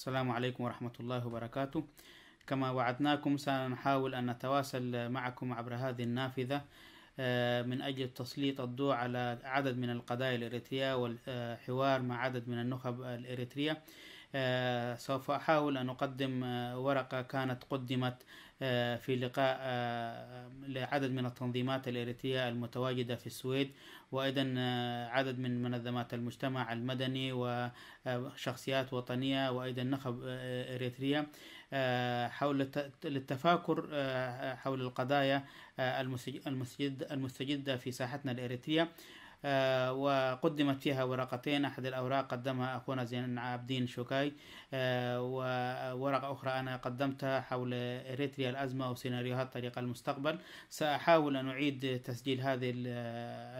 السلام عليكم ورحمة الله وبركاته كما وعدناكم سنحاول أن نتواصل معكم عبر هذه النافذة آه، من أجل تسليط الضوء على عدد من القضايا الإريترية والحوار مع عدد من النخب الإريترية آه، سوف أحاول أن أقدم آه، ورقة كانت قدمت في لقاء لعدد من التنظيمات الإريترية المتواجدة في السويد وايضا آه، عدد من منظمات المجتمع المدني وشخصيات آه، وطنيه وايضا نخب آه، اريتريا حول للتفاكر حول القضايا المستجده في ساحتنا الاريتريه آه، وقدمت فيها ورقتين أحد الأوراق قدمها أخونا زين العابدين شوكاي آه، وورقة أخرى أنا قدمتها حول إريتريا الأزمة وسيناريوهات طريق المستقبل سأحاول أن أعيد تسجيل هذه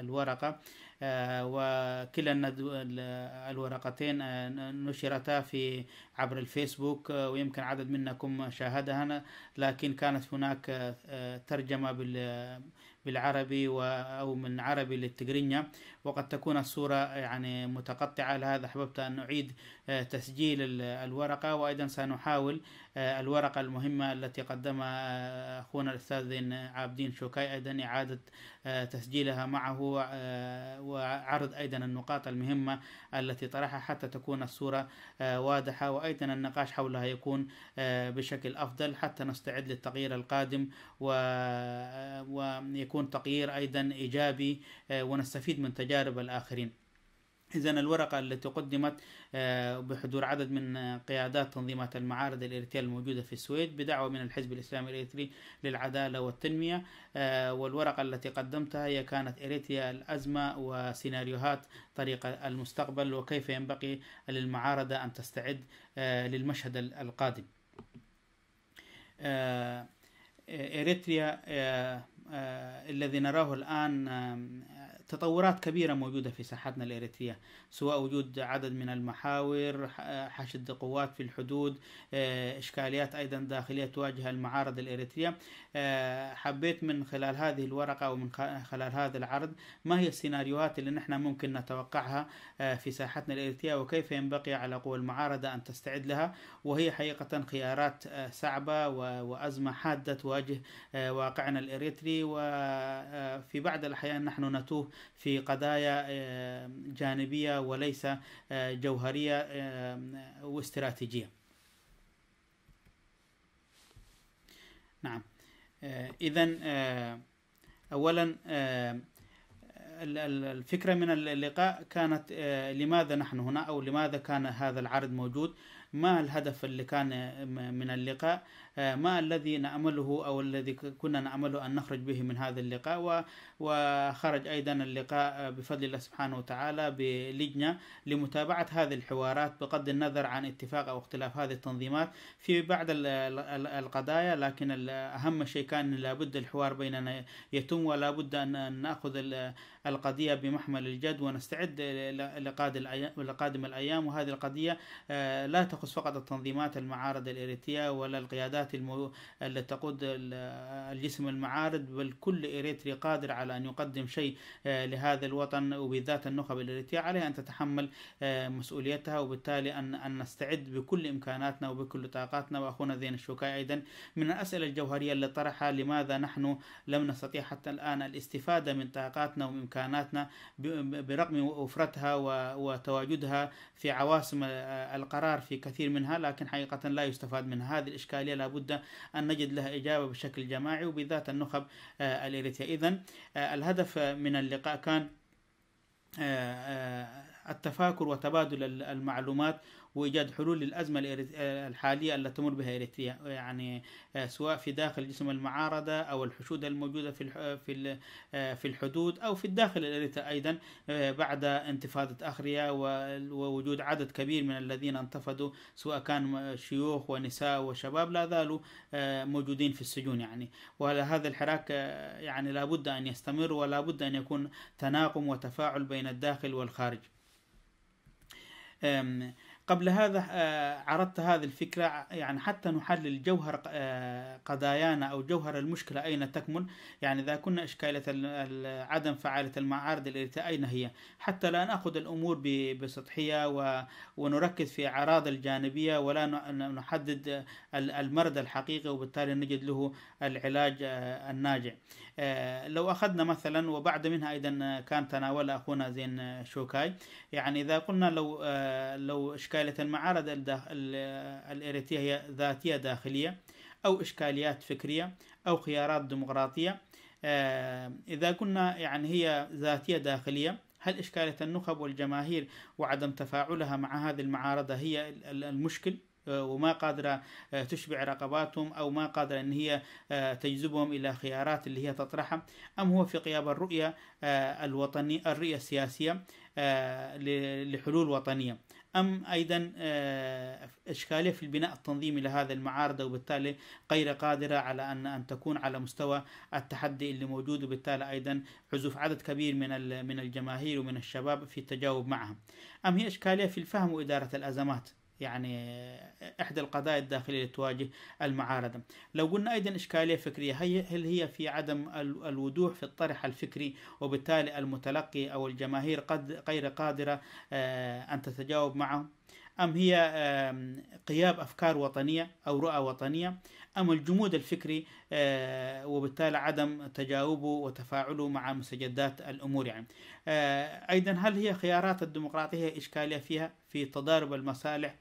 الورقة آه، وكلا الورقتين نشرتا في عبر الفيسبوك ويمكن عدد منكم شاهدها لكن كانت هناك ترجمة بال بالعربي و أو من عربي للتجرينيا وقد تكون الصورة يعني متقطعة لهذا أحببت أن أعيد آه، تسجيل الورقة وأيضا سنحاول آه، الورقة المهمة التي قدمها آه، أخونا الأستاذ عابدين شوكاي أيضا إعادة تسجيلها معه وعرض أيضا النقاط المهمة التي طرحها حتى تكون الصورة واضحة وأيضا النقاش حولها يكون بشكل أفضل حتى نستعد للتغيير القادم و... ويكون تغيير أيضا إيجابي ونستفيد من تجربة تجارب الآخرين إذا الورقة التي قدمت آه، بحضور عدد من قيادات تنظيمات المعارض الإريترية الموجودة في السويد بدعوة من الحزب الإسلامي الإريتري للعدالة والتنمية آه، والورقة التي قدمتها هي كانت إريتريا الأزمة وسيناريوهات طريق المستقبل وكيف ينبغي للمعارضة أن تستعد آه، للمشهد القادم إريتريا الذي نراه الآن تطورات كبيرة موجودة في ساحتنا الإريترية سواء وجود عدد من المحاور حشد قوات في الحدود آه، إشكاليات أيضا داخلية تواجه المعارضة الإريترية آه، حبيت من خلال هذه الورقة أو من خلال هذا العرض ما هي السيناريوهات اللي نحن ممكن نتوقعها آه، في ساحتنا الإرثية وكيف ينبغي على قوى المعارضة أن تستعد لها وهي حقيقة خيارات آه، صعبة وأزمة حادة تواجه واقعنا الإريتري وفي بعض الأحيان نحن نتوه في قضايا جانبية وليس جوهرية واستراتيجية نعم آه، إذا آه، أولا آه، الفكرة من اللقاء كانت آه، لماذا نحن هنا أو لماذا كان هذا العرض موجود ما الهدف اللي كان آه، من اللقاء آه، ما الذي نأمله أو الذي كنا نأمله أن نخرج به من هذا اللقاء وخرج أيضا اللقاء بفضل الله سبحانه وتعالى بلجنة لمتابعة هذه الحوارات بغض النظر عن اتفاق أو اختلاف هذه التنظيمات في بعض القضايا لكن أهم شيء كان لابد الحوار بيننا يتم ولا بد أن نأخذ القضية بمحمل الجد ونستعد لقادم الأيام وهذه القضية آه، لا تخص فقط التنظيمات المعارض الإريترية ولا القيادات المو... التي تقود الجسم المعارض بل كل إريتري قادر على أن يقدم شيء آه، لهذا الوطن وبالذات النخب الإريترية عليها أن تتحمل آه، مسؤوليتها وبالتالي أن, أن نستعد بكل إمكاناتنا وبكل طاقاتنا وأخونا زين الشوكاي أيضا من الأسئلة الجوهرية اللي طرحها لماذا نحن لم نستطيع حتى الآن الاستفادة من طاقاتنا ومن إمكاناتنا برغم وفرتها وتواجدها في عواصم القرار في كثير منها لكن حقيقة لا يستفاد منها هذه الإشكالية لابد أن نجد لها إجابة بشكل جماعي وبذات النخب آه، الإريترية إذا آه، الهدف من اللقاء كان آه، التفاكر وتبادل المعلومات وايجاد حلول للازمه الحاليه التي تمر بها اريتريا يعني آه، سواء في داخل جسم المعارضه او الحشود الموجوده في في آه، في الحدود او في الداخل الاريتري ايضا آه، بعد انتفاضه اخريا ووجود عدد كبير من الذين انتفضوا سواء كان شيوخ ونساء وشباب لا زالوا موجودين في السجون يعني وهذا الحراك يعني لابد ان يستمر ولابد ان يكون تناغم وتفاعل بين الداخل والخارج قبل هذا آه، عرضت هذه الفكرة يعني حتى نحلل جوهر آه، قضايانا أو جوهر المشكلة أين تكمن يعني إذا كنا إشكالية عدم فعالة المعارض الإرتاء أين هي حتى لا نأخذ الأمور بسطحية ونركز في أعراض الجانبية ولا نحدد المرض الحقيقي وبالتالي نجد له العلاج آه، الناجع آه، لو أخذنا مثلا وبعد منها أيضا آه، كان تناول أخونا زين آه، شوكاي يعني إذا قلنا لو لو إشكالية المعارض الإريترية هي ذاتية داخلية أو إشكاليات فكرية أو خيارات ديمقراطية إذا قلنا يعني هي ذاتية داخلية هل إشكالية النخب والجماهير وعدم تفاعلها مع هذه المعارضة هي المشكل؟ آه، وما قادرة آه، تشبع رقباتهم أو ما قادرة أن هي آه، تجذبهم إلى خيارات اللي هي تطرحها أم هو في غياب الرؤية الوطنية الرؤية السياسية لحلول وطنية أم أيضا إشكالية في البناء التنظيمي لهذا المعارضة وبالتالي غير قادرة على أن أن تكون على مستوى التحدي اللي موجود وبالتالي أيضا عزوف عدد كبير من من الجماهير ومن الشباب في التجاوب معهم أم هي إشكالية في الفهم وإدارة الأزمات يعني إحدى القضايا الداخلية اللي تواجه المعارضة لو قلنا أيضا إشكالية فكرية هل هي في عدم الوضوح في الطرح الفكري وبالتالي المتلقي أو الجماهير قد غير قادرة آه، أن تتجاوب معه أم هي قياب أفكار وطنية أو رؤى وطنية أم الجمود الفكري آه، وبالتالي عدم تجاوبه وتفاعله مع مستجدات الأمور يعني آه، أيضا هل هي خيارات الديمقراطية إشكالية فيها في تضارب المصالح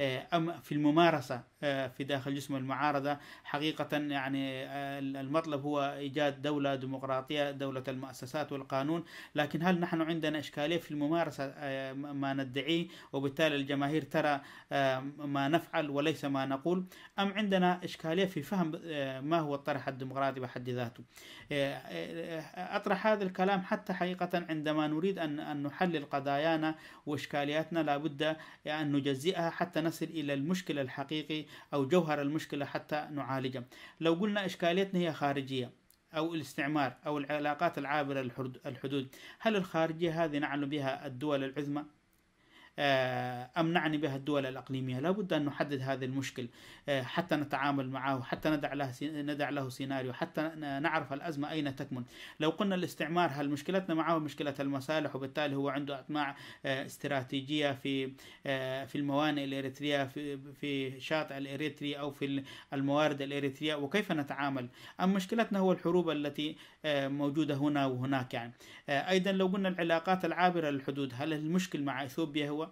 آه، أم في الممارسة آه، في داخل جسم المعارضة حقيقة يعني آه، المطلب هو إيجاد دولة ديمقراطية دولة المؤسسات والقانون لكن هل نحن عندنا إشكالية في الممارسة ما ندعيه وبالتالي الجماهير ترى ما نفعل وليس ما نقول أم عندنا إشكالية في فهم ما هو الطرح الديمقراطي بحد ذاته أطرح هذا الكلام حتى حقيقة عندما نريد أن نحلل قضايانا وإشكالياتنا لابد أن نجزئها حتى نصل إلى المشكلة الحقيقي أو جوهر المشكلة حتى نعالجه لو قلنا إشكاليتنا هي خارجية أو الاستعمار أو العلاقات العابرة للحدود هل الخارجية هذه نعلم بها الدول العظمى آه، أمنعني بها الدول الأقليمية لابد أن نحدد هذا المشكل آه، حتى نتعامل معه حتى ندع له ندع له سيناريو حتى نعرف الأزمة أين تكمن لو قلنا الاستعمار هل مشكلتنا معه مشكلة المصالح وبالتالي هو عنده أطماع آه، استراتيجية في في الموانئ الإريترية في في شاطئ الإريتري أو في الموارد الإريترية وكيف نتعامل أم مشكلتنا هو الحروب التي موجودة هنا وهناك يعني أيضا لو قلنا العلاقات العابرة للحدود هل المشكل مع إثيوبيا هو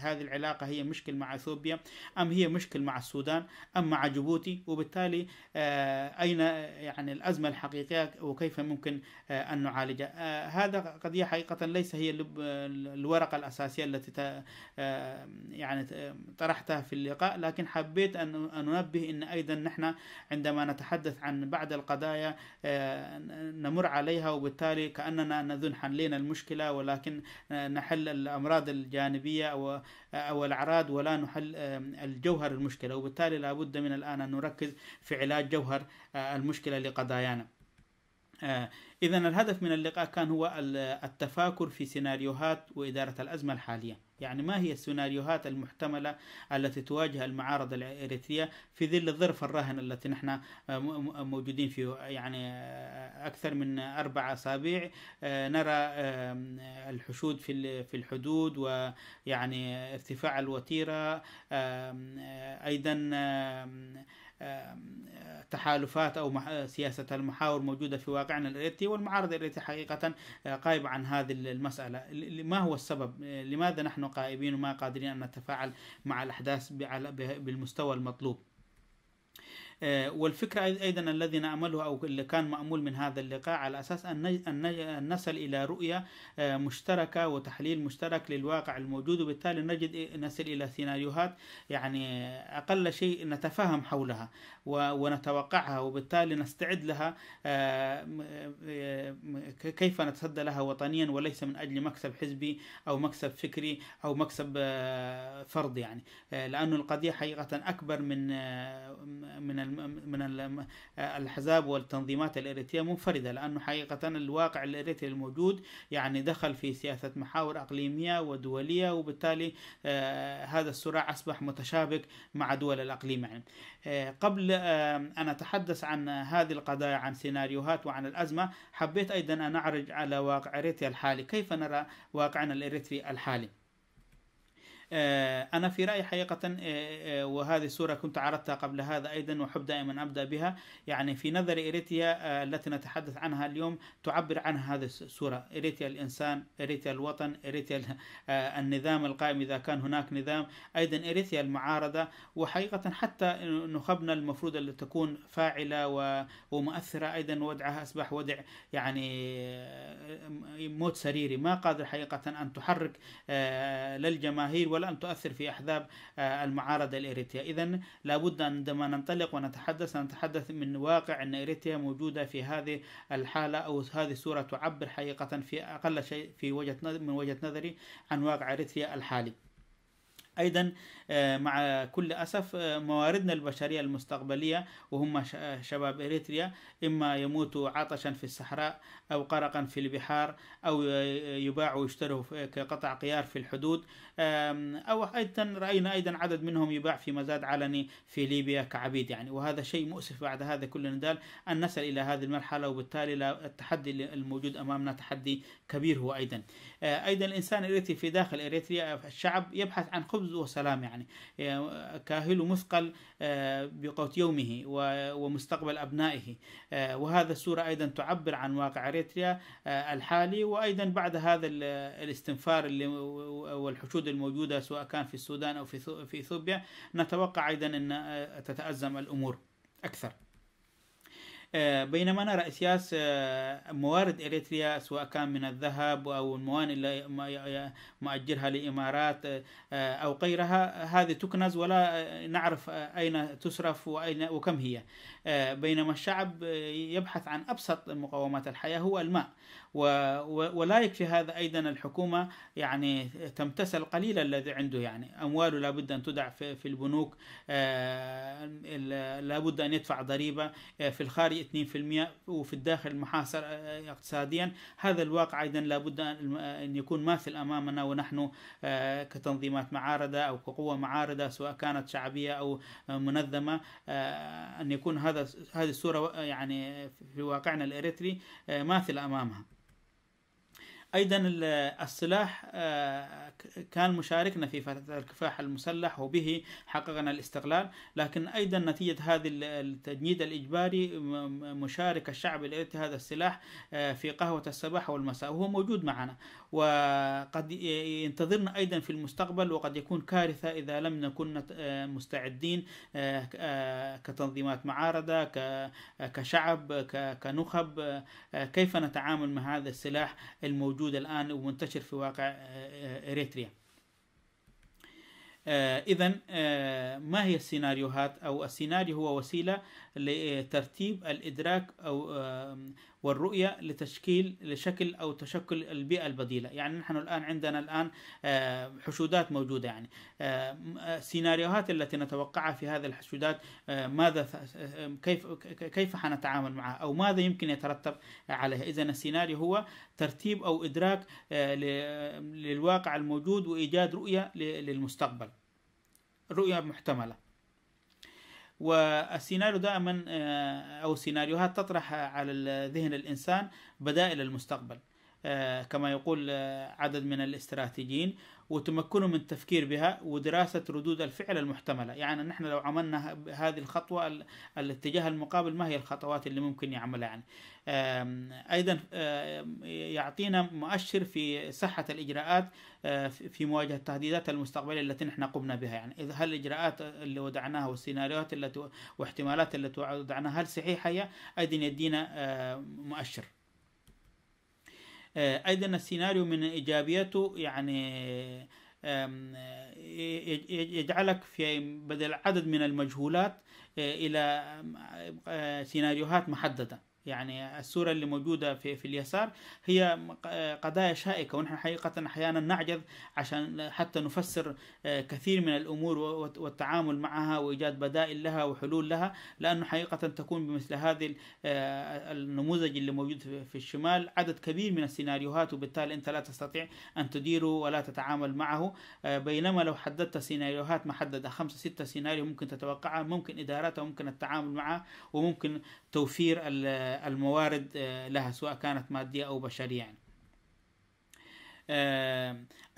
هذه العلاقة هي مشكل مع أثيوبيا أم هي مشكل مع السودان أم مع جيبوتي وبالتالي آه، أين يعني الأزمة الحقيقية وكيف ممكن آه، أن نعالجها آه، هذا قضية حقيقة ليس هي الورقة الأساسية التي يعني طرحتها في اللقاء لكن حبيت أن أنبه أن أيضا نحن عندما نتحدث عن بعض القضايا نمر عليها وبالتالي كأننا نذن حلينا المشكلة ولكن نحل الأمراض الجانبية الفنية أو, أو الأعراض ولا نحل الجوهر المشكلة وبالتالي لابد من الآن أن نركز في علاج جوهر آه، المشكلة لقضايانا آه، إذا الهدف من اللقاء كان هو التفاكر في سيناريوهات وإدارة الأزمة الحالية يعني ما هي السيناريوهات المحتملة التي تواجه المعارضة الإريترية في ظل الظرف الراهن التي نحن آه، موجودين فيه يعني آه، أكثر من أربع أسابيع آه، نرى الحشود في في الحدود ويعني ارتفاع الوتيرة أيضا آه، تحالفات أو آه، سياسة المحاور موجودة في واقعنا الإريتري والمعارضة الإريترية حقيقة آه، قائمه عن هذه المسألة ما هو السبب لماذا نحن قائبين وما قادرين أن نتفاعل مع الأحداث بالمستوى المطلوب آه، والفكرة أيضا الذي نعمله أو اللي كان مأمول من هذا اللقاء على أساس أن نصل إلى رؤية آه، مشتركة وتحليل مشترك للواقع الموجود وبالتالي نجد نصل إلى سيناريوهات يعني أقل شيء نتفاهم حولها ونتوقعها وبالتالي نستعد لها آه، كيف نتصدى لها وطنيا وليس من أجل مكسب حزبي أو مكسب فكري أو مكسب فرض يعني لأن القضية حقيقة أكبر من من من الاحزاب والتنظيمات الاريتريه منفرده لانه حقيقه الواقع الاريتري الموجود يعني دخل في سياسه محاور اقليميه ودوليه وبالتالي آه، هذا الصراع اصبح متشابك مع دول الاقليم يعني آه، قبل آه، ان اتحدث عن هذه القضايا عن سيناريوهات وعن الازمه حبيت ايضا ان اعرج على واقع اريتريا الحالي كيف نرى واقعنا الاريتري الحالي آه، أنا في رأيي حقيقة آه، آه، وهذه السورة كنت عرضتها قبل هذا أيضا وأحب دائما أبدأ بها يعني في نظري إريتيا التي نتحدث عنها اليوم تعبر عن هذه السورة إريتيا الإنسان إريتيا الوطن إريتيا النظام القائم إذا كان هناك نظام أيضا إريتيا المعارضة وحقيقة حتى نخبنا المفروض أن تكون فاعلة ومؤثرة أيضا ودعها أصبح ودع يعني موت سريري ما قادر حقيقة أن تحرك للجماهير ولن تؤثر في أحزاب آه، المعارضة الإريترية إذا لابد عندما ننطلق ونتحدث نتحدث من واقع أن إريتريا موجودة في هذه الحالة أو هذه الصورة تعبر حقيقة في أقل شيء في وجهة من وجهة نظري عن واقع إريتريا الحالي أيضا آه، مع كل أسف آه، مواردنا البشرية المستقبلية وهم آه، شباب إريتريا إما يموتوا عطشا في الصحراء أو قرقا في البحار أو يباع ويشتروا كقطع قيار في الحدود أو أيضا رأينا أيضا عدد منهم يباع في مزاد علني في ليبيا كعبيد يعني وهذا شيء مؤسف بعد هذا كل ندال أن نصل إلى هذه المرحلة وبالتالي التحدي الموجود أمامنا تحدي كبير هو أيضا أيضا الإنسان الإريتري في داخل إريتريا الشعب يبحث عن خبز رمز وسلام يعني آه، كاهل مثقل آه، بقوت يومه ومستقبل أبنائه آه، وهذا السورة أيضا تعبر عن واقع إريتريا الحالي وأيضا بعد هذا الاستنفار والحشود الموجودة سواء كان في السودان أو في إثيوبيا نتوقع أيضا أن تتأزم الأمور أكثر آه، بينما نرى إسياس آه، موارد إريتريا سواء كان من الذهب أو الموانئ اللي مؤجرها لإمارات آه، أو غيرها هذه تكنز ولا نعرف أين تصرف وأين وكم هي آه، بينما الشعب آه، يبحث عن أبسط مقومات الحياة هو الماء ولا يكفي هذا أيضا الحكومة يعني تمتثل القليل الذي عنده يعني أمواله لابد أن تدع في البنوك آه، لابد أن يدفع ضريبة في الخارج 2% وفي الداخل محاصر اقتصاديا هذا الواقع أيضا لابد أن يكون ماثل أمامنا ونحن كتنظيمات معارضة أو كقوة معارضة سواء كانت شعبية أو منظمة أن يكون هذا هذا هذه الصوره يعني في واقعنا الاريتري آه، ماثله امامها أيضا السلاح آه، كان مشاركنا في فترة الكفاح المسلح وبه حققنا الاستقلال لكن أيضا نتيجة هذا التجنيد الإجباري مشارك الشعب لإرتي هذا السلاح آه، في قهوة الصباح والمساء وهو موجود معنا وقد ينتظرنا أيضا في المستقبل وقد يكون كارثة إذا لم نكن آه، مستعدين كتنظيمات معارضة كشعب كنخب كيف نتعامل مع هذا السلاح الموجود موجود الآن ومنتشر في واقع آه، آه، إريتريا آه، إذا ما هي السيناريوهات أو السيناريو هو وسيلة لترتيب الإدراك أو والرؤية لتشكيل لشكل أو تشكل البيئة البديلة يعني نحن الآن عندنا الآن آه، حشودات موجودة يعني السيناريوهات آه، آه، التي نتوقعها في هذه الحشودات ماذا كيف كيف حنتعامل معها أو ماذا يمكن يترتب عليها إذا السيناريو هو ترتيب أو إدراك للواقع الموجود وإيجاد رؤية للمستقبل رؤية محتملة والسيناريو دائما آه، أو سيناريوهات تطرح على ذهن الإنسان بدائل المستقبل آه، كما يقول آه، عدد من الاستراتيجيين وتمكنه من التفكير بها ودراسة ردود الفعل المحتملة يعني نحن لو عملنا هذه الخطوة الاتجاه المقابل ما هي الخطوات اللي ممكن يعملها يعني أيضا يعطينا مؤشر في صحة الإجراءات آه، في مواجهة التهديدات المستقبلية التي نحن قمنا بها يعني إذا هل الإجراءات اللي وضعناها والسيناريوهات التي واحتمالات التي وضعناها هل صحيحة هي أيضا يدينا آه، مؤشر آه، أيضا السيناريو من إيجابيته يعني آه، آه، يجعلك في بدل عدد من المجهولات إلى سيناريوهات محددة يعني السورة اللي موجودة في, في اليسار هي قضايا شائكة ونحن حقيقة أحيانا نعجز عشان حتى نفسر آه، كثير من الأمور والتعامل معها وإيجاد بدائل لها وحلول لها لأنه حقيقة تكون بمثل هذه آه، النموذج اللي موجود في الشمال عدد كبير من السيناريوهات وبالتالي أنت لا تستطيع أن تديره ولا تتعامل معه آه، بينما لو حددت سيناريوهات محددة خمسة ستة سيناريو ممكن تتوقعها ممكن إدارتها ممكن التعامل معها وممكن توفير الموارد آه، لها سواء كانت مادية أو بشرية يعني.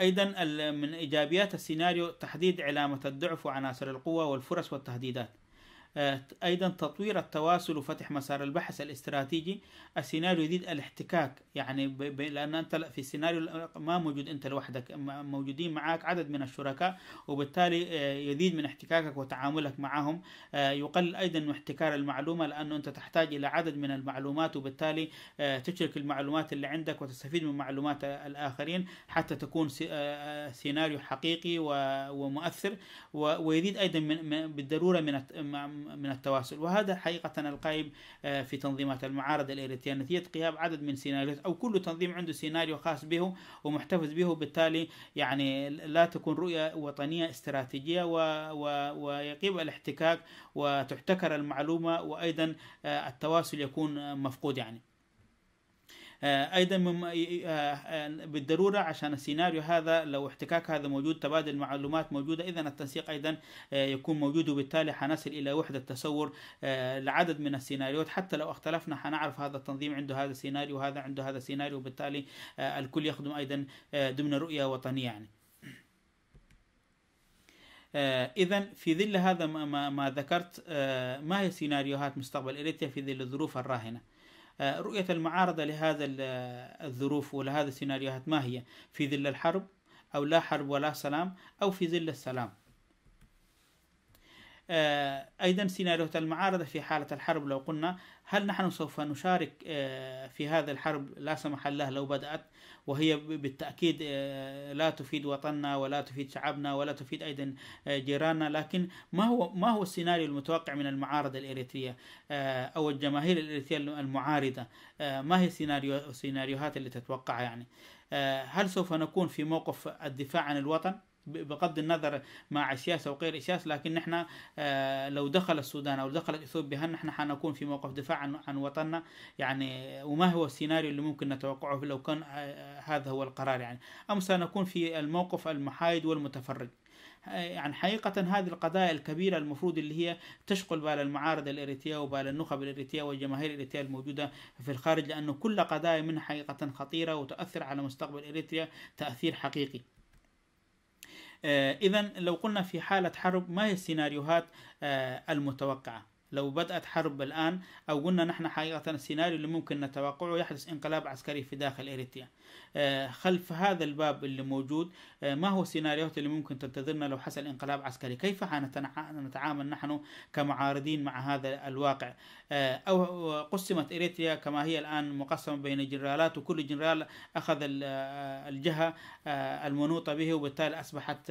أيضا من إيجابيات السيناريو تحديد علامة الضعف وعناصر القوة والفرص والتهديدات آه، أيضا تطوير التواصل وفتح مسار البحث الاستراتيجي السيناريو الجديد الاحتكاك يعني لأن أنت في السيناريو ما موجود أنت لوحدك موجودين معك عدد من الشركاء وبالتالي آه، يزيد من احتكاكك وتعاملك معهم آه، يقلل أيضا من احتكار المعلومة لأنه أنت تحتاج إلى عدد من المعلومات وبالتالي تشرك المعلومات اللي عندك وتستفيد من معلومات الآخرين حتى تكون سيناريو حقيقي ومؤثر ويزيد أيضا بالضرورة من من التواصل وهذا حقيقة القائم آه، في تنظيمات المعارضة الإيريترية نتيجة قياب عدد من سيناريوهات أو كل تنظيم عنده سيناريو خاص به ومحتفظ به بالتالي يعني لا تكون رؤية وطنية استراتيجية و... و... ويقيم الاحتكاك وتحتكر المعلومة وأيضا آه، التواصل يكون مفقود يعني آه، ايضا آه، آه، بالضروره عشان السيناريو هذا لو احتكاك هذا موجود تبادل معلومات موجوده اذا التنسيق ايضا يكون موجود وبالتالي حنصل الى وحده تصور لعدد من السيناريوهات حتى لو اختلفنا حنعرف هذا التنظيم عنده هذا السيناريو وهذا عنده هذا السيناريو وبالتالي الكل يخدم ايضا ضمن رؤيه وطنيه يعني اذا في ظل هذا ما, ذكرت ما هي سيناريوهات مستقبل اريتريا في ظل الظروف الراهنه آه، رؤية المعارضة لهذا الظروف ولهذا السيناريوهات ما هي في ظل الحرب أو لا حرب ولا سلام أو في ظل السلام آه، أيضا سيناريوهات المعارضة في حالة الحرب لو قلنا هل نحن سوف نشارك آه، في هذا الحرب لا سمح الله لو بدأت وهي بالتأكيد آه، لا تفيد وطننا ولا تفيد شعبنا ولا تفيد أيضا آه، جيراننا لكن ما هو ما هو السيناريو المتوقع من المعارضة الإريترية أو الجماهير الإريترية المعارضة ما هي السيناريو السيناريوهات اللي تتوقعها يعني هل سوف نكون في موقف الدفاع عن الوطن بغض النظر مع السياسه وغير السياسه لكن نحن آه، لو دخل السودان او دخلت اثيوبيا هل نحن حنكون في موقف دفاع عن عن وطننا يعني وما هو السيناريو اللي ممكن نتوقعه لو كان آه، هذا هو القرار يعني ام سنكون في الموقف المحايد والمتفرج آه، يعني حقيقة هذه القضايا الكبيرة المفروض اللي هي تشغل بال المعارضة الإريتية وبال النخب الإريتية والجماهير الإريتية الموجودة في الخارج لأنه كل قضايا منها حقيقة خطيرة وتؤثر على مستقبل إريتريا تأثير حقيقي آه، إذا لو قلنا في حالة حرب ما هي السيناريوهات آه، المتوقعة لو بدأت حرب الآن أو قلنا نحن حقيقة السيناريو اللي ممكن نتوقعه يحدث انقلاب عسكري في داخل إريتريا آه، خلف هذا الباب اللي موجود آه، ما هو السيناريوهات اللي ممكن تنتظرنا لو حصل انقلاب عسكري كيف نتعامل نحن كمعارضين مع هذا الواقع آه، أو قسمت إريتريا كما هي الآن مقسمة بين جنرالات وكل جنرال أخذ الجهة المنوطة به وبالتالي أصبحت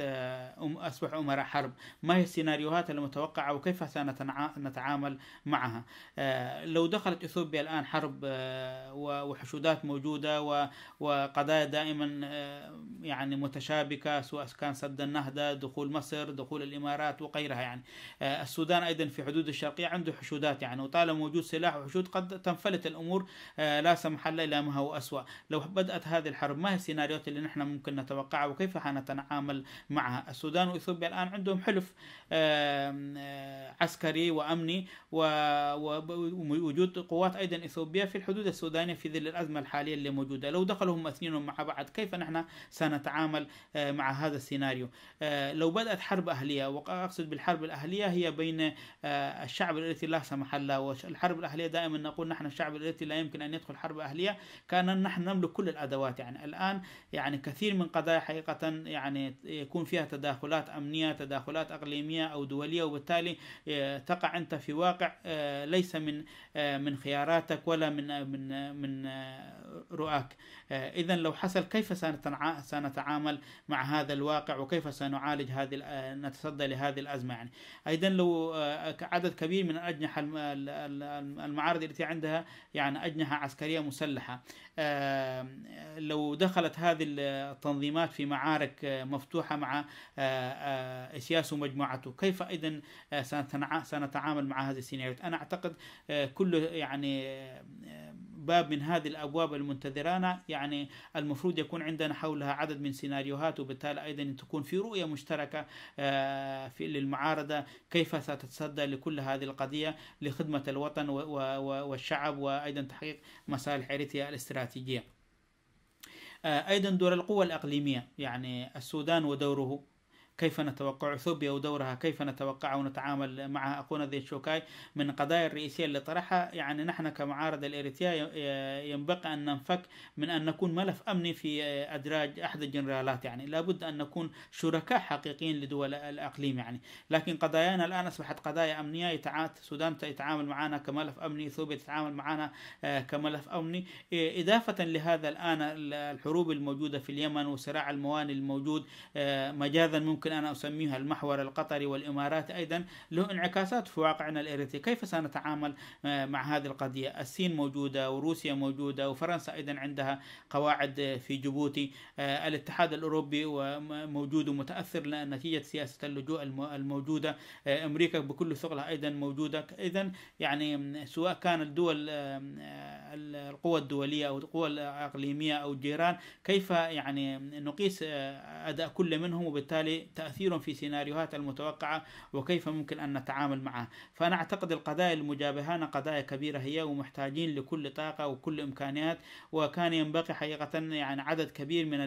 أصبح أمراء حرب ما هي السيناريوهات المتوقعة وكيف سنتعامل معها لو دخلت إثيوبيا الآن حرب وحشودات موجودة و وقضايا دائما آه، يعني متشابكة سواء كان سد النهضة دخول مصر دخول الإمارات وغيرها يعني آه، السودان أيضا في حدود الشرقية عنده حشودات يعني وطالما وجود سلاح وحشود قد تنفلت الأمور آه، لا سمح الله إلى ما هو أسوأ لو بدأت هذه الحرب ما هي السيناريوهات اللي نحن ممكن نتوقعها وكيف حنتعامل معها السودان وإثيوبيا الآن عندهم حلف عسكري وأمني ووجود قوات أيضا إثيوبيا في الحدود السودانية في ظل الأزمة الحالية اللي موجودة لو دخلوا هم اثنين مع بعض كيف نحن سنتعامل آه، مع هذا السيناريو آه، لو بدأت حرب أهلية وأقصد بالحرب الأهلية هي بين آه، الشعب الذي لا سمح الله والحرب الأهلية دائما نقول نحن الشعب الذي لا يمكن أن يدخل حرب أهلية كان نحن نملك كل الأدوات يعني الآن يعني كثير من قضايا حقيقة يعني يكون فيها تداخلات أمنية تداخلات أقليمية أو دولية وبالتالي تقع أنت في واقع ليس من آه، من خياراتك ولا من من من آه، رؤاك آه، اذا لو حصل كيف سنتعامل مع هذا الواقع وكيف سنعالج هذه نتصدى لهذه الازمه يعني ايضا لو عدد كبير من الاجنحه المعارض التي عندها يعني اجنحه عسكريه مسلحه لو دخلت هذه التنظيمات في معارك آه، مفتوحة مع آه، آه، إسياس ومجموعته كيف أيضا سنتعامل مع هذه السيناريوهات أنا أعتقد كل يعني باب من هذه الابواب المنتظرانا يعني المفروض يكون عندنا حولها عدد من سيناريوهات وبالتالي ايضا تكون في رؤيه مشتركه آه، في للمعارضه كيف ستتصدى لكل هذه القضيه لخدمه الوطن والشعب وايضا تحقيق مصالح اريتريا الاستراتيجيه. آه، ايضا دور القوى الاقليميه يعني السودان ودوره كيف نتوقع اثيوبيا ودورها كيف نتوقع ونتعامل معها اخونا ذي شوكاي من القضايا الرئيسيه اللي طرحها يعني نحن كمعارضه الاريتريه ينبغي ان ننفك من ان نكون ملف امني في ادراج احد الجنرالات يعني لابد ان نكون شركاء حقيقيين لدول الاقليم يعني لكن قضايانا الان اصبحت قضايا امنيه يتعاد السودان يتعامل معنا كملف امني اثيوبيا تتعامل معنا آه، كملف امني اضافه لهذا الان الحروب الموجوده في اليمن وصراع الموانئ الموجود آه، مجازا ممكن يمكن أن أسميها المحور القطري والإمارات أيضا له انعكاسات في واقعنا الإرثي كيف سنتعامل آه، مع هذه القضية الصين موجودة وروسيا موجودة وفرنسا أيضا عندها قواعد في جيبوتي آه، الاتحاد الأوروبي موجود ومتأثر نتيجة سياسة اللجوء الموجودة آه، أمريكا بكل ثقلها أيضا موجودة إذا يعني سواء كان الدول القوى الدولية أو القوى الإقليمية أو الجيران كيف يعني نقيس أداء كل منهم وبالتالي تأثير في سيناريوهات المتوقعة وكيف ممكن أن نتعامل معها فأنا أعتقد القضايا المجابهة قضايا كبيرة هي ومحتاجين لكل طاقة وكل إمكانيات وكان ينبغي حقيقة يعني عدد كبير من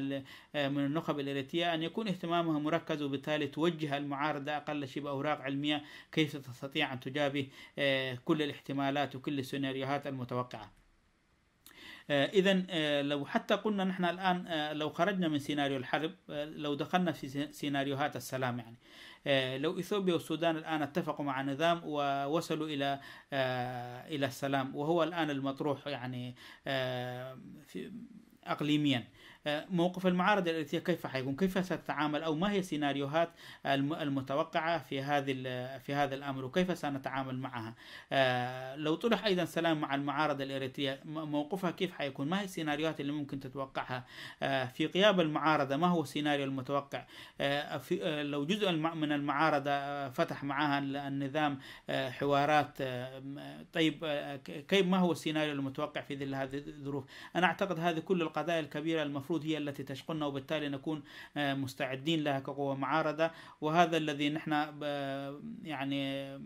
من النخب الإريترية أن يكون اهتمامها مركز وبالتالي توجه المعارضة أقل شيء بأوراق علمية كيف تستطيع أن تجابه آه، كل الاحتمالات وكل السيناريوهات المتوقعة آه، إذا آه، لو حتى قلنا نحن الآن آه، لو خرجنا من سيناريو الحرب لو دخلنا في سيناريوهات السلام يعني لو اثيوبيا والسودان الان اتفقوا مع نظام ووصلوا الى الى السلام وهو الان المطروح يعني اقليميا موقف المعارضة الأمريكية كيف حيكون كيف ستتعامل أو ما هي السيناريوهات المتوقعة في هذه في هذا الأمر وكيف سنتعامل معها آه، لو طرح أيضا سلام مع المعارضة الإريترية موقفها كيف حيكون ما هي السيناريوهات اللي ممكن تتوقعها آه، في غياب المعارضة ما هو السيناريو المتوقع آه، لو جزء من المعارضة فتح معها النظام حوارات طيب كيف ما هو السيناريو المتوقع في ظل هذه الظروف أنا أعتقد هذه كل القضايا الكبيرة المفروض المفروض هي التي تشغلنا وبالتالي نكون آه، مستعدين لها كقوة معارضة وهذا الذي نحن آه، يعني آه،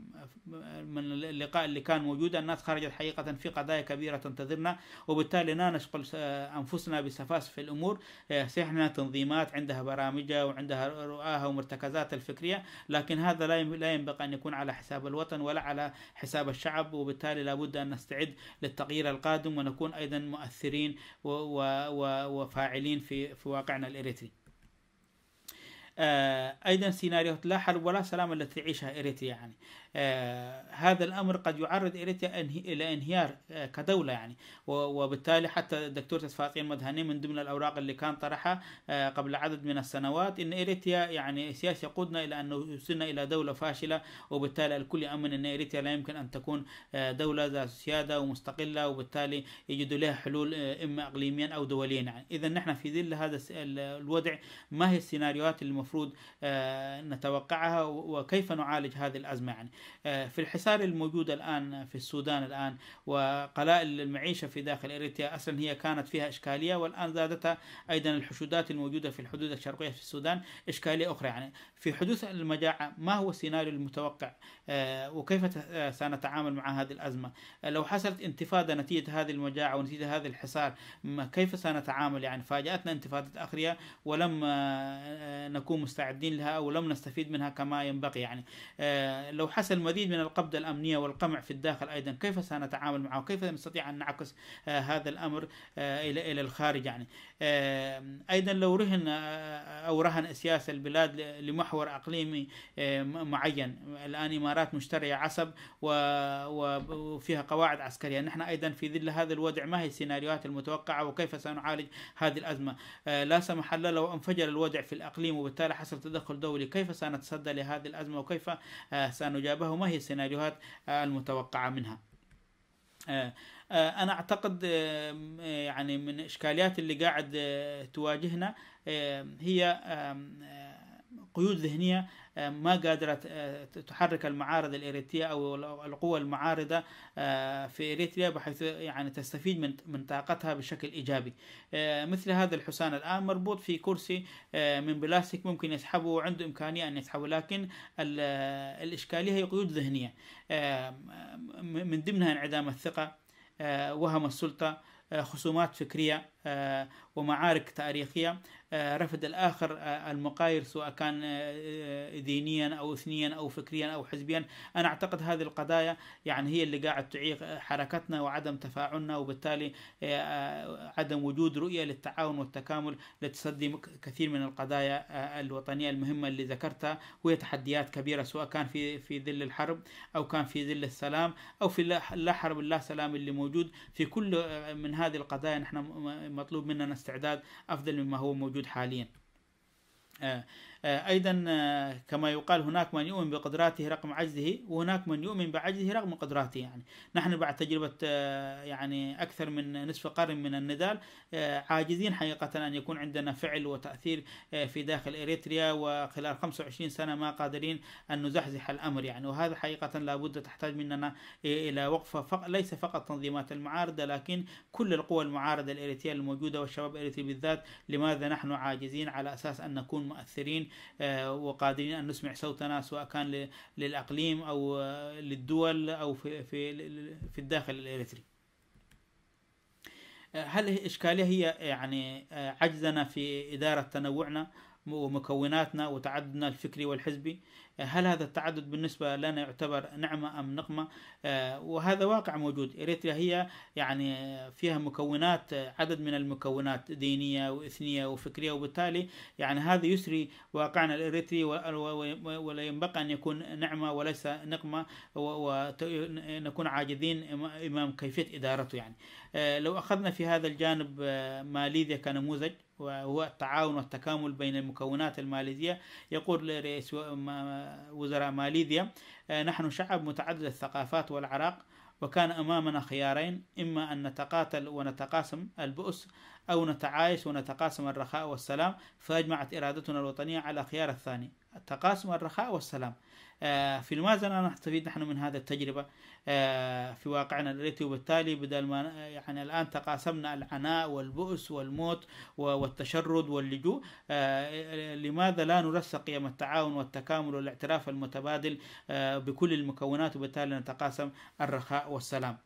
من اللقاء اللي كان موجود الناس خرجت حقيقة في قضايا كبيرة تنتظرنا وبالتالي لا نشغل أنفسنا بسفاس في الأمور سيحنا تنظيمات عندها برامجها وعندها رؤاها ومرتكزاتها الفكرية لكن هذا لا ينبغي أن يكون على حساب الوطن ولا على حساب الشعب وبالتالي لابد أن نستعد للتغيير القادم ونكون أيضا مؤثرين وفاعلين فاعلين في في واقعنا الإريتري آه، أيضا سيناريوهات لا حرب ولا سلام التي تعيشها إريتريا يعني آه، هذا الامر قد يعرض اريتريا الى انهيار آه، كدوله يعني وبالتالي حتى الدكتور تسفاطين مدهني من ضمن الاوراق اللي كان طرحها آه، قبل عدد من السنوات ان اريتريا يعني سياسه يقودنا الى ان وصلنا الى دوله فاشله وبالتالي الكل يامن ان اريتريا لا يمكن ان تكون دوله ذات سياده ومستقله وبالتالي يجدوا لها حلول اما اقليميا او دوليا يعني اذا نحن في ظل هذا الوضع ما هي السيناريوهات المفروض نتوقعها وكيف نعالج هذه الازمه يعني آه، في الحصار الموجود الآن في السودان الآن وقلائل المعيشة في داخل إريتريا أصلا هي كانت فيها إشكالية والآن زادتها أيضا الحشودات الموجودة في الحدود الشرقية في السودان إشكالية أخرى يعني في حدوث المجاعة ما هو السيناريو المتوقع آه، وكيف آه، سنتعامل مع هذه الأزمة آه، لو حصلت انتفاضة نتيجة هذه المجاعة ونتيجة هذا الحصار كيف سنتعامل يعني فاجأتنا انتفاضة أخرية ولم نكون مستعدين لها ولم نستفيد منها كما ينبغي يعني لو حصل مزيد من القبضة الأمنية والقمع في الداخل أيضا كيف سنتعامل معه كيف نستطيع أن نعكس هذا الأمر إلى الخارج يعني أيضا لو رهن أو رهن سياسة البلاد لمحور أقليمي معين الآن إمارات مشترية عصب وفيها قواعد عسكرية نحن أيضا في ظل هذا الوضع ما هي السيناريوهات المتوقعة وكيف سنعالج هذه الأزمة لا سمح الله لو انفجر الوضع في الأقليم وبالتالي حصل تدخل دولي كيف سنتصدى لهذه الأزمة وكيف سنجابه وما هي السيناريوهات المتوقعة منها آه، انا اعتقد آه، آه، يعني من اشكاليات اللي قاعد تواجهنا هي قيود ذهنيه ما قادرة تحرك المعارضة الإريترية أو القوى المعارضة في إريتريا بحيث يعني تستفيد من من طاقتها بشكل إيجابي مثل هذا الحسان الآن مربوط في كرسي من بلاستيك ممكن يسحبه وعنده إمكانية أن يسحبه لكن الإشكالية هي قيود ذهنية من ضمنها انعدام الثقة وهم السلطة آه، خصومات فكرية آه، ومعارك تاريخية آه، رفض الآخر آه، المقاير سواء كان دينيا أو إثنيا أو فكريا أو حزبيا أنا أعتقد هذه القضايا يعني هي اللي قاعد تعيق حركتنا وعدم تفاعلنا وبالتالي عدم وجود رؤية للتعاون والتكامل لتصدي كثير من القضايا الوطنية المهمة اللي ذكرتها وهي تحديات كبيرة سواء كان في في ظل الحرب أو كان في ظل السلام أو في لا حرب لا سلام اللي موجود في كل من هذه القضايا نحن مطلوب مننا استعداد افضل مما هو موجود حاليا آه، آه، أيضا آه، كما يقال هناك من يؤمن بقدراته رغم عجزه وهناك من يؤمن بعجزه رغم قدراته يعني نحن بعد تجربة آه، يعني أكثر من نصف قرن من النضال عاجزين حقيقة أن يكون عندنا فعل وتأثير في داخل إريتريا وخلال 25 سنة ما قادرين أن نزحزح الأمر يعني وهذا حقيقة لابد تحتاج مننا إلى وقفة فق ليس فقط تنظيمات المعارضة لكن كل القوى المعارضة الإريترية الموجودة والشباب الإريتري بالذات لماذا نحن عاجزين على أساس أن نكون مؤثرين آه، وقادرين أن نسمع صوتنا سواء كان للأقليم أو آه، للدول أو في, في, في الداخل الإريتري آه، هل الإشكالية هي يعني عجزنا في إدارة تنوعنا ومكوناتنا وتعددنا الفكري والحزبي يعني هل هذا التعدد بالنسبة لنا يعتبر نعمة أم نقمة آه، وهذا واقع موجود إريتريا هي يعني فيها مكونات آه، عدد من المكونات دينية وإثنية وفكرية وبالتالي يعني هذا يسري واقعنا الإريتري ولا ينبغي أن يكون نعمة وليس نقمة ونكون عاجزين امام كيفيه ادارته يعني آه، لو اخذنا في هذا الجانب ماليزيا كنموذج وهو التعاون والتكامل بين المكونات الماليزيه يقول رئيس وزراء ماليزيا آه، نحن شعب متعدد الثقافات والعراق وكان أمامنا خيارين إما أن نتقاتل ونتقاسم البؤس أو نتعايش ونتقاسم الرخاء والسلام فأجمعت إرادتنا الوطنية على خيار الثاني تقاسم الرخاء والسلام آه، في الماذا نستفيد نحن من هذه التجربة آه، في واقعنا الذي وبالتالي بدل ما يعني الآن تقاسمنا العناء والبؤس والموت والتشرد واللجوء آه، لماذا لا نرسق قيم التعاون والتكامل والاعتراف المتبادل بكل المكونات وبالتالي نتقاسم الرخاء والسلام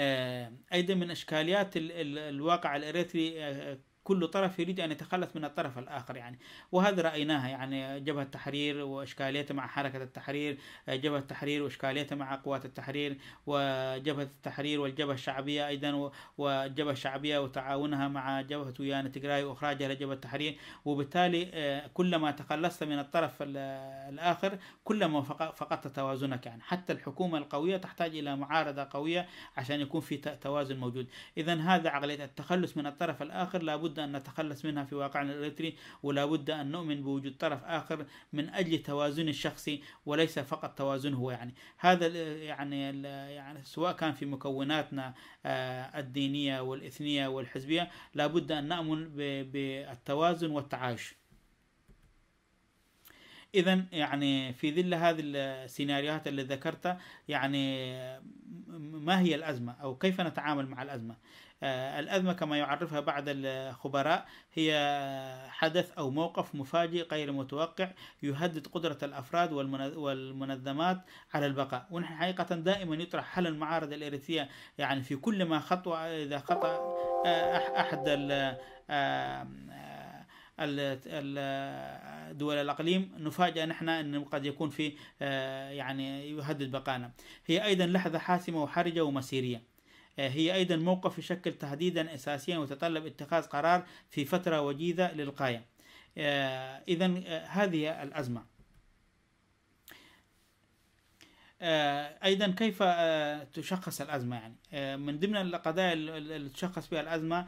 آه، ايضا من اشكاليات الواقع الاريتري آه، آه، كل طرف يريد أن يتخلص من الطرف الآخر يعني وهذا رأيناها يعني جبهة التحرير وإشكاليتها مع حركة التحرير جبهة التحرير وإشكاليتها مع قوات التحرير وجبهة التحرير والجبهة الشعبية أيضا والجبهة الشعبية وتعاونها مع جبهة ويانا تجراي وإخراجها لجبهة التحرير وبالتالي آه، كلما تخلصت من الطرف الآخر كلما فقدت توازنك يعني حتى الحكومة القوية تحتاج إلى معارضة قوية عشان يكون في توازن موجود إذا هذا عقلية التخلص من الطرف الآخر لابد بد أن نتخلص منها في واقعنا الإريتري ولا بد أن نؤمن بوجود طرف آخر من أجل توازن الشخصي وليس فقط توازن هو يعني هذا يعني يعني سواء كان في مكوناتنا آه، الدينية والإثنية والحزبية لا بد أن نأمن بالتوازن والتعايش اذا يعني في ظل هذه السيناريوهات اللي ذكرتها يعني ما هي الازمه او كيف نتعامل مع الازمه آه، الأزمة كما يعرفها بعض الخبراء هي حدث أو موقف مفاجئ غير متوقع يهدد قدرة الأفراد والمنظمات على البقاء ونحن حقيقة دائما يطرح حل المعارض الإرثية يعني في كل ما خطوة إذا خطأ آه، أحد آه، دول الأقليم نفاجئ نحن أنه قد يكون في يعني يهدد بقانا هي أيضا لحظة حاسمة وحرجة ومسيرية آه، هي أيضا موقف يشكل تهديدا أساسيا وتطلب اتخاذ قرار في فترة وجيزة للغاية آه، إذا آه، هذه الأزمة ايضا كيف تشخص الازمه يعني من ضمن القضايا اللي تشخص بها الازمه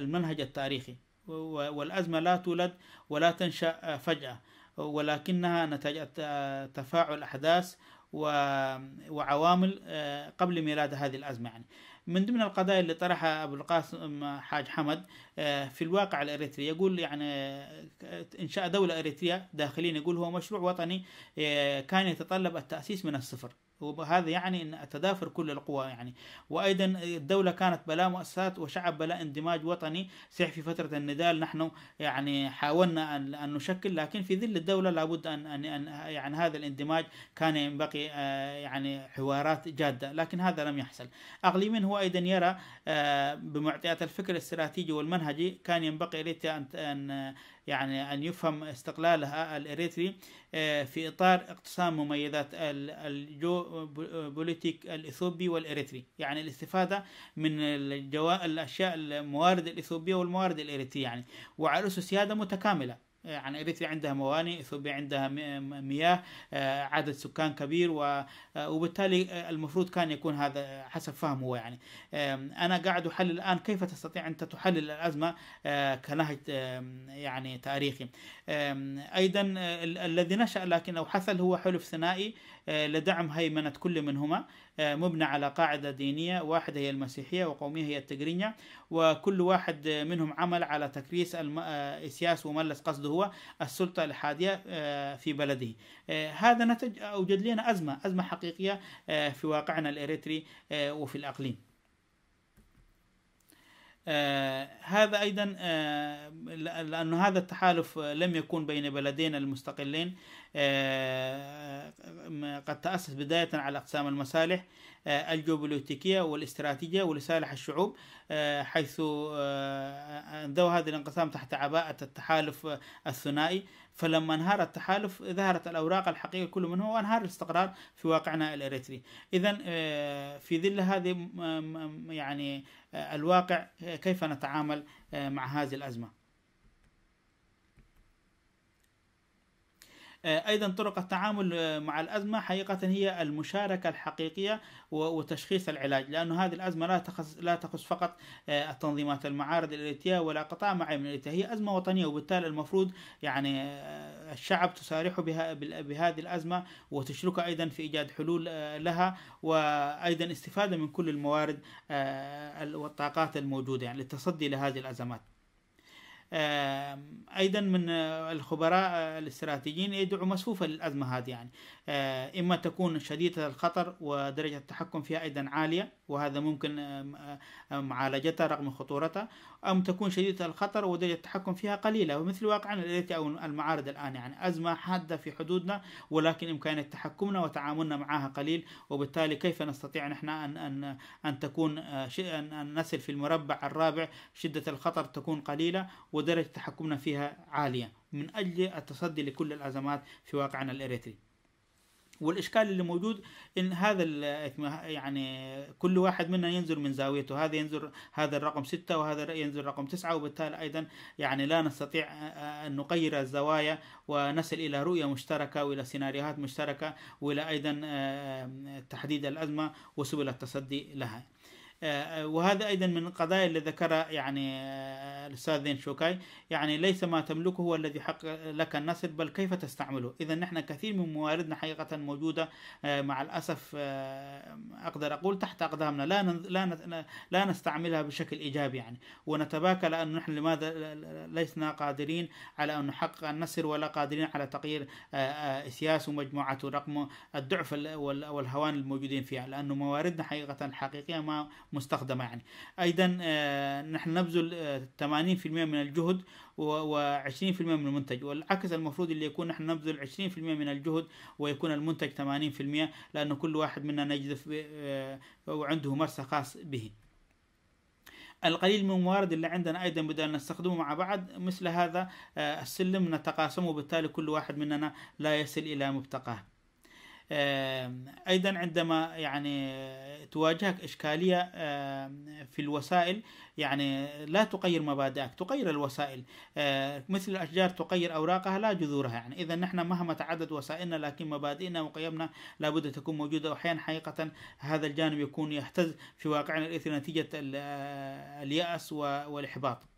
المنهج التاريخي والازمه لا تولد ولا تنشا فجاه ولكنها نتاج تفاعل احداث وعوامل آه، قبل ميلاد هذه الأزمة يعني من ضمن القضايا اللي طرحها أبو القاسم حاج حمد آه، في الواقع الإريتري يقول يعني آه، إنشاء دولة إريترية داخليا يقول هو مشروع وطني كان يتطلب التأسيس من الصفر وهذا يعني أن تدافر كل القوى يعني وأيضا الدولة كانت بلا مؤسسات وشعب بلا اندماج وطني صحيح في فترة النضال نحن يعني حاولنا أن نشكل لكن في ظل الدولة لابد أن, أن, أن يعني هذا الاندماج كان ينبقي آه، يعني حوارات جادة لكن هذا لم يحصل أغليمين هو أيضا يرى آه، بمعطيات الفكر الاستراتيجي والمنهجي كان ينبقي ان أن يعني أن يفهم استقلالها آه، الإريتري آه، في إطار اقتسام مميزات الجيوبوليتيك الإثيوبي والإريتري يعني الاستفادة من الجو... الأشياء الموارد الإثيوبية والموارد الإريترية يعني وعلى أسس هذا متكاملة يعني اريتريا عندها موانئ اثيوبيا عندها مياه آه، عدد سكان كبير آه، وبالتالي آه، المفروض كان يكون هذا حسب فهمه هو يعني انا قاعد احلل الان كيف تستطيع انت تحلل الازمه كنهج يعني تاريخي ايضا الذي نشا لكنه حصل هو حلف ثنائي آه، لدعم هيمنة كل منهما آه، مبنى على قاعدة دينية واحدة هي المسيحية وقومية هي التجرينية وكل واحد آه، منهم عمل على تكريس إسياس وملس قصده هو السلطة الحادية في بلده هذا نتج أوجد لنا أزمة أزمة حقيقية في واقعنا الإريتري وفي الأقليم آه هذا ايضا آه لان هذا التحالف لم يكون بين بلدين المستقلين آه، قد تأسس بداية على أقسام المصالح آه، الجيوبوليتيكية والاستراتيجية ولصالح الشعوب آه، حيث ذو هذا الانقسام تحت عباءة التحالف الثنائي فلما انهار التحالف ظهرت الأوراق الحقيقية كل منه وانهار الاستقرار في واقعنا الإريتري إذا في ظل هذه يعني الواقع كيف نتعامل مع هذه الأزمة آه، أيضا طرق التعامل آه، مع الأزمة حقيقة هي المشاركة الحقيقية وتشخيص العلاج لأن هذه الأزمة لا تخص لا تخص فقط آه، التنظيمات المعارض للإتياه ولا قطاع معين من الإتياه هي أزمة وطنية وبالتالي المفروض يعني الشعب تسارح بها بهذه الأزمة وتشركه أيضا في إيجاد حلول لها وأيضا استفادة من كل الموارد والطاقات الموجودة يعني للتصدي لهذه الأزمات ايضا من آه، الخبراء آه، الاستراتيجيين يدعوا مصفوفة للازمه هذه يعني آه، اما تكون شديده الخطر ودرجه التحكم فيها ايضا عاليه وهذا ممكن معالجتها رغم خطورتها أم تكون شديدة الخطر ودرجة التحكم فيها قليلة ومثل واقعنا التي أو المعارض الآن يعني أزمة حادة في حدودنا ولكن إمكانية تحكمنا وتعاملنا معها قليل وبالتالي كيف نستطيع نحن أن أن أن تكون آه، أن نصل في المربع الرابع شدة الخطر تكون قليلة ودرجة تحكمنا فيها عالية من أجل التصدي لكل الأزمات في واقعنا الإريتري والاشكال اللي موجود ان هذا يعني كل واحد منا ينظر من زاويته هذا ينزل هذا الرقم 6 وهذا ينزل رقم 9 وبالتالي ايضا يعني لا نستطيع ان نغير الزوايا ونصل الى رؤيه مشتركه والى سيناريوهات مشتركه والى ايضا تحديد الازمه وسبل التصدي لها آه، وهذا أيضا من القضايا اللي ذكرها يعني آه، الأستاذ زين شوكاي يعني ليس ما تملكه هو الذي حق لك النصر بل كيف تستعمله إذا نحن كثير من مواردنا حقيقة موجودة آه، مع الأسف أقدر أقول تحت أقدامنا لا لا لا نستعملها بشكل إيجابي يعني ونتباكى لأن نحن لماذا لسنا قادرين على أن نحقق النصر ولا قادرين على تغيير إسياس ومجموعته رقم الضعف والهوان الموجودين فيها لانه مواردنا حقيقة الحقيقية ما مستخدمة يعني أيضا آه، نحن نبذل 80% آه، من الجهد و20% من المنتج والعكس المفروض اللي يكون نحن نبذل 20% من الجهد ويكون المنتج 80% لأنه كل واحد منا نجذف آه، وعنده مرسى خاص به القليل من الموارد اللي عندنا ايضا بدأنا نستخدمه مع بعض مثل هذا السلم نتقاسمه وبالتالي كل واحد مننا لا يصل الى مبتقاه ايضا عندما يعني تواجهك اشكاليه في الوسائل يعني لا تغير مبادئك تغير الوسائل آه، مثل الاشجار تغير اوراقها لا جذورها يعني اذا نحن مهما تعدد وسائلنا لكن مبادئنا وقيمنا لابد تكون موجوده واحيانا حقيقه هذا الجانب يكون يهتز في واقعنا الاثري نتيجه آه، الياس والاحباط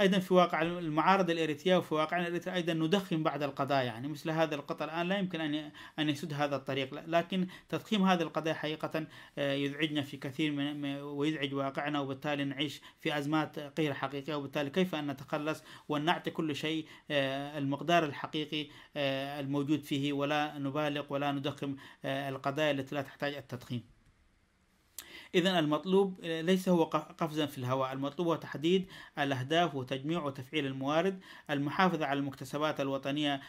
أيضا في واقع المعارضة الإريترية وفي واقعنا الاريتريه أيضا ندخن بعض القضايا يعني مثل هذا القطع الآن لا يمكن أن أن يسد هذا الطريق لكن تضخيم هذه القضايا حقيقة آه، يزعجنا في كثير من ويزعج واقعنا وبالتالي نعيش في أزمات غير حقيقية وبالتالي كيف أن نتخلص وأن نعطي كل شيء آه، المقدار الحقيقي آه، الموجود فيه ولا نبالغ ولا ندخم القضايا التي لا تحتاج التضخيم إذا المطلوب آه، ليس هو قفزا في الهواء المطلوب هو تحديد الأهداف وتجميع وتفعيل الموارد المحافظة على المكتسبات الوطنية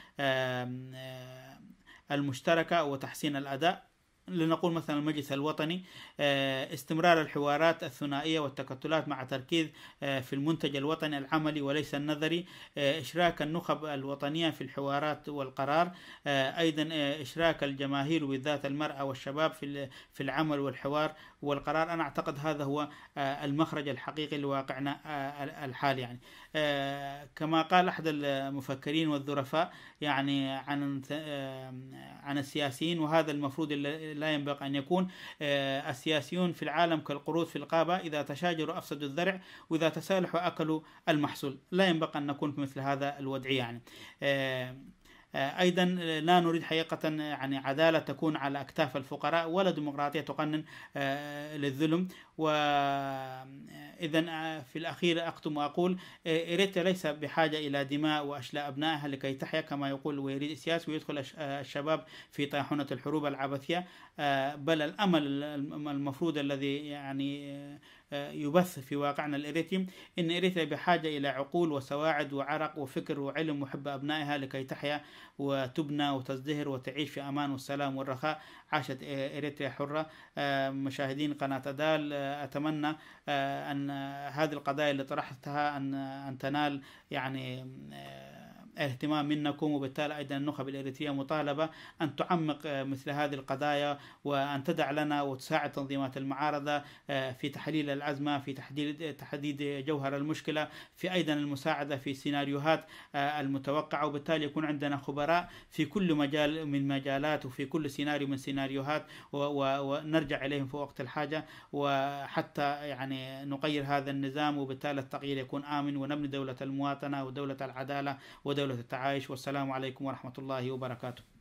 المشتركة وتحسين الأداء لنقول مثلا المجلس الوطني آه، استمرار الحوارات الثنائية والتكتلات مع تركيز آه، في المنتج الوطني العملي وليس النظري إشراك النخب الوطنية في الحوارات والقرار أيضا إشراك الجماهير وبالذات المرأة والشباب في العمل والحوار والقرار أنا أعتقد هذا هو آه، المخرج الحقيقي لواقعنا آه، الحال يعني آه، كما قال أحد المفكرين والذرفاء يعني عن عن السياسيين وهذا المفروض لا ينبغي أن يكون السياسيون في العالم كالقرود في القابة إذا تشاجروا أفسدوا الزرع وإذا تسالحوا أكلوا المحصول لا ينبغي أن نكون في مثل هذا الوضع يعني آه، أيضا آه، لا نريد حقيقة آه، يعني عدالة تكون على أكتاف الفقراء ولا ديمقراطية تقنن للظلم وإذا في الأخير أختم وأقول إريتريا ليس بحاجة إلى دماء وأشلاء أبنائها لكي تحيا كما يقول ويريد السياسي ويدخل الشباب في طاحونه الحروب العبثية آه، بل الأمل المفروض الذي يعني آه، آه، يبث في واقعنا الإريتي إن اريتريا بحاجة إلى عقول وسواعد وعرق وفكر وعلم وحب أبنائها لكي تحيا وتبنى وتزدهر وتعيش في أمان والسلام والرخاء عاشت إريتريا حرة مشاهدين قناة أدال أتمنى أن هذه القضايا اللي طرحتها أن أن تنال يعني الاهتمام منكم وبالتالي أيضا النخب الإريترية مطالبة أن تعمق آه، مثل هذه القضايا وأن تدع لنا وتساعد تنظيمات المعارضة آه، في تحليل الأزمة في تحديد آه، تحديد جوهر المشكلة في أيضا المساعدة في سيناريوهات المتوقعة وبالتالي يكون عندنا خبراء في كل مجال من مجالات وفي كل سيناريو من سيناريوهات ونرجع إليهم في وقت الحاجة وحتى يعني نغير هذا النظام وبالتالي التغيير يكون آمن ونبني دولة المواطنة ودولة العدالة ودولة ودولة التعايش والسلام عليكم ورحمة الله وبركاته